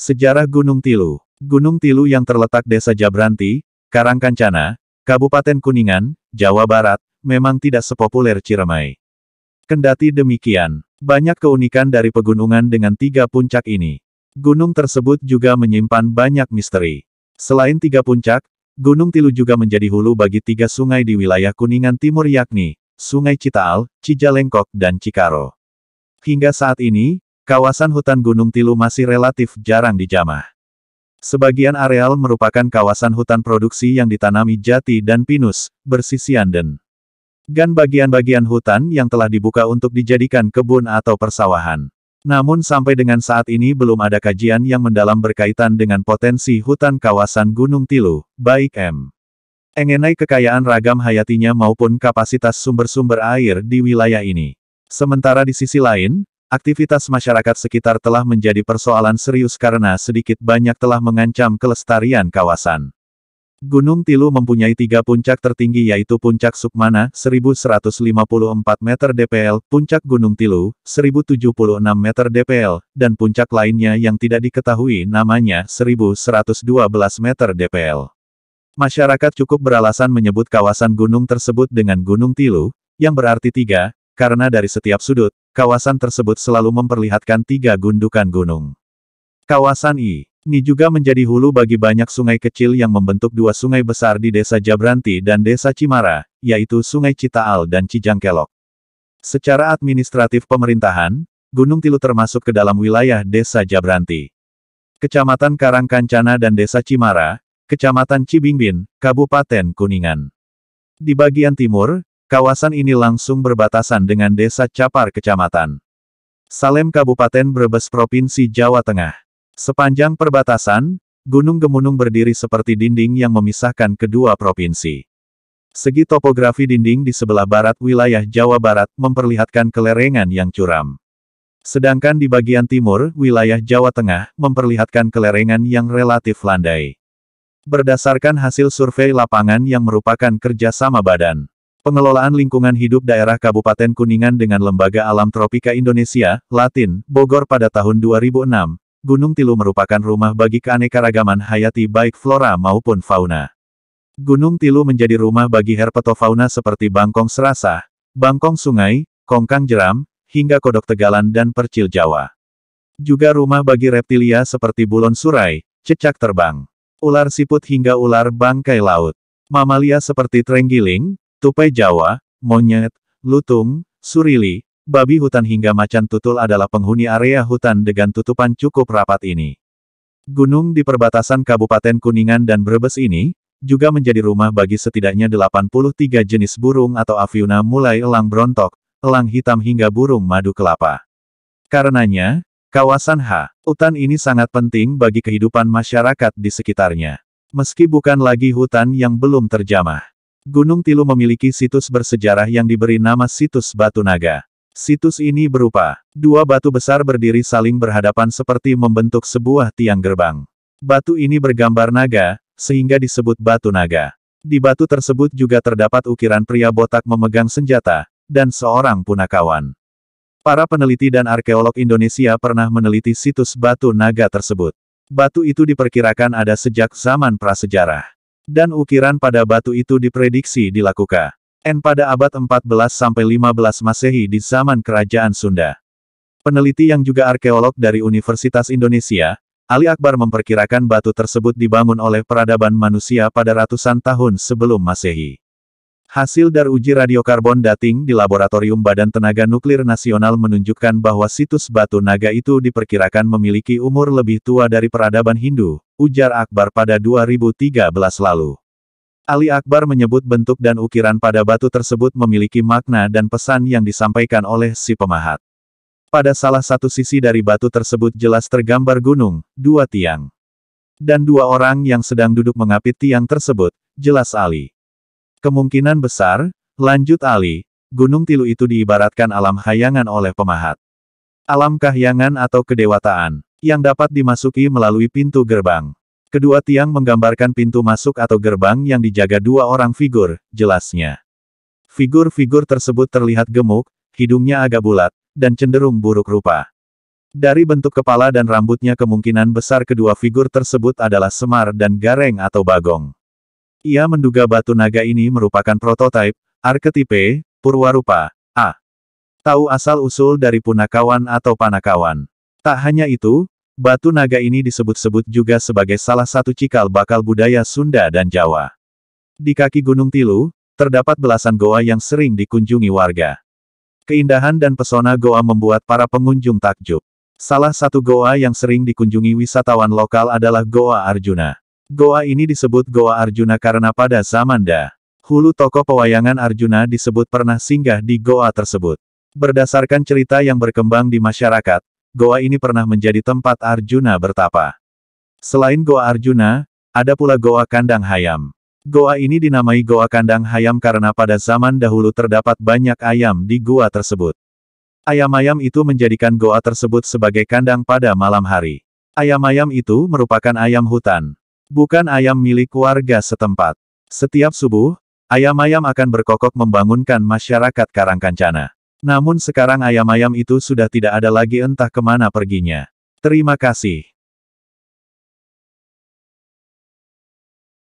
Sejarah Gunung Tilu Gunung Tilu yang terletak Desa Jabranti, Karangkancana, Kabupaten Kuningan, Jawa Barat, memang tidak sepopuler Ciremai. Kendati demikian, banyak keunikan dari pegunungan dengan tiga puncak ini. Gunung tersebut juga menyimpan banyak misteri. Selain tiga puncak, Gunung Tilu juga menjadi hulu bagi tiga sungai di wilayah Kuningan Timur yakni, Sungai Citaal, Cijalengkok dan Cikaro. Hingga saat ini, kawasan hutan Gunung Tilu masih relatif jarang dijamah. Sebagian areal merupakan kawasan hutan produksi yang ditanami jati dan pinus, bersisian dan gan bagian-bagian hutan yang telah dibuka untuk dijadikan kebun atau persawahan. Namun sampai dengan saat ini belum ada kajian yang mendalam berkaitan dengan potensi hutan kawasan Gunung Tilu, baik M. Engenai kekayaan ragam hayatinya maupun kapasitas sumber-sumber air di wilayah ini. Sementara di sisi lain, Aktivitas masyarakat sekitar telah menjadi persoalan serius karena sedikit banyak telah mengancam kelestarian kawasan. Gunung Tilu mempunyai tiga puncak tertinggi yaitu Puncak Sukmana, 1154 meter DPL, Puncak Gunung Tilu, 1076 meter DPL, dan puncak lainnya yang tidak diketahui namanya, 1112 meter DPL. Masyarakat cukup beralasan menyebut kawasan gunung tersebut dengan Gunung Tilu, yang berarti tiga, karena dari setiap sudut, Kawasan tersebut selalu memperlihatkan tiga gundukan gunung. Kawasan Ini juga menjadi hulu bagi banyak sungai kecil yang membentuk dua sungai besar di desa Jabranti dan desa Cimara, yaitu Sungai Citaal dan Cijangkelok. Secara administratif pemerintahan, Gunung Tilu termasuk ke dalam wilayah desa Jabranti. Kecamatan Karangkancana dan desa Cimara, Kecamatan Cibingbin, Kabupaten Kuningan. Di bagian timur, Kawasan ini langsung berbatasan dengan desa Capar Kecamatan. Salem Kabupaten Brebes Provinsi Jawa Tengah. Sepanjang perbatasan, Gunung Gemunung berdiri seperti dinding yang memisahkan kedua provinsi. Segi topografi dinding di sebelah barat wilayah Jawa Barat memperlihatkan kelerengan yang curam. Sedangkan di bagian timur, wilayah Jawa Tengah memperlihatkan kelerengan yang relatif landai. Berdasarkan hasil survei lapangan yang merupakan kerjasama badan Pengelolaan Lingkungan Hidup Daerah Kabupaten Kuningan dengan Lembaga Alam Tropika Indonesia, Latin, Bogor pada tahun 2006, Gunung Tilu merupakan rumah bagi keanekaragaman hayati baik flora maupun fauna. Gunung Tilu menjadi rumah bagi herpetofauna seperti bangkong serasa, bangkong sungai, kongkang jeram, hingga kodok tegalan dan percil Jawa. Juga rumah bagi reptilia seperti bulon surai, cecak terbang, ular siput hingga ular bangkai laut. Mamalia seperti terenggiling, Tupai Jawa, monyet, lutung, surili, babi hutan hingga macan tutul adalah penghuni area hutan dengan tutupan cukup rapat ini. Gunung di perbatasan Kabupaten Kuningan dan Brebes ini, juga menjadi rumah bagi setidaknya 83 jenis burung atau aviuna mulai elang brontok, elang hitam hingga burung madu kelapa. Karenanya, kawasan H, hutan ini sangat penting bagi kehidupan masyarakat di sekitarnya. Meski bukan lagi hutan yang belum terjamah. Gunung Tilu memiliki situs bersejarah yang diberi nama Situs Batu Naga. Situs ini berupa dua batu besar berdiri saling berhadapan seperti membentuk sebuah tiang gerbang. Batu ini bergambar naga, sehingga disebut batu naga. Di batu tersebut juga terdapat ukiran pria botak memegang senjata, dan seorang punakawan. Para peneliti dan arkeolog Indonesia pernah meneliti situs batu naga tersebut. Batu itu diperkirakan ada sejak zaman prasejarah. Dan ukiran pada batu itu diprediksi dilakukan. N pada abad 14-15 Masehi di zaman Kerajaan Sunda. Peneliti yang juga arkeolog dari Universitas Indonesia, Ali Akbar memperkirakan batu tersebut dibangun oleh peradaban manusia pada ratusan tahun sebelum Masehi. Hasil dari uji radiokarbon dating di Laboratorium Badan Tenaga Nuklir Nasional menunjukkan bahwa situs batu naga itu diperkirakan memiliki umur lebih tua dari peradaban Hindu, ujar Akbar pada 2013 lalu. Ali Akbar menyebut bentuk dan ukiran pada batu tersebut memiliki makna dan pesan yang disampaikan oleh si pemahat. Pada salah satu sisi dari batu tersebut jelas tergambar gunung, dua tiang. Dan dua orang yang sedang duduk mengapit tiang tersebut, jelas Ali. Kemungkinan besar, lanjut Ali, Gunung Tilu itu diibaratkan alam hayangan oleh pemahat. Alam kahyangan atau kedewataan, yang dapat dimasuki melalui pintu gerbang. Kedua tiang menggambarkan pintu masuk atau gerbang yang dijaga dua orang figur, jelasnya. Figur-figur tersebut terlihat gemuk, hidungnya agak bulat, dan cenderung buruk rupa. Dari bentuk kepala dan rambutnya kemungkinan besar kedua figur tersebut adalah Semar dan Gareng atau Bagong. Ia menduga batu naga ini merupakan prototipe, arketipe, purwarupa, A. Tahu asal-usul dari punakawan atau panakawan. Tak hanya itu, batu naga ini disebut-sebut juga sebagai salah satu cikal bakal budaya Sunda dan Jawa. Di kaki Gunung Tilu, terdapat belasan goa yang sering dikunjungi warga. Keindahan dan pesona goa membuat para pengunjung takjub. Salah satu goa yang sering dikunjungi wisatawan lokal adalah Goa Arjuna. Goa ini disebut Goa Arjuna karena pada zaman dahulu hulu tokoh pewayangan Arjuna disebut pernah singgah di Goa tersebut. Berdasarkan cerita yang berkembang di masyarakat, Goa ini pernah menjadi tempat Arjuna bertapa. Selain Goa Arjuna, ada pula Goa Kandang Hayam. Goa ini dinamai Goa Kandang Hayam karena pada zaman dahulu terdapat banyak ayam di goa tersebut. Ayam-ayam itu menjadikan goa tersebut sebagai kandang pada malam hari. Ayam-ayam itu merupakan ayam hutan, Bukan ayam milik warga setempat. Setiap subuh, ayam-ayam akan berkokok membangunkan masyarakat Karangkancana. Namun sekarang ayam-ayam itu sudah tidak ada lagi entah kemana perginya. Terima kasih.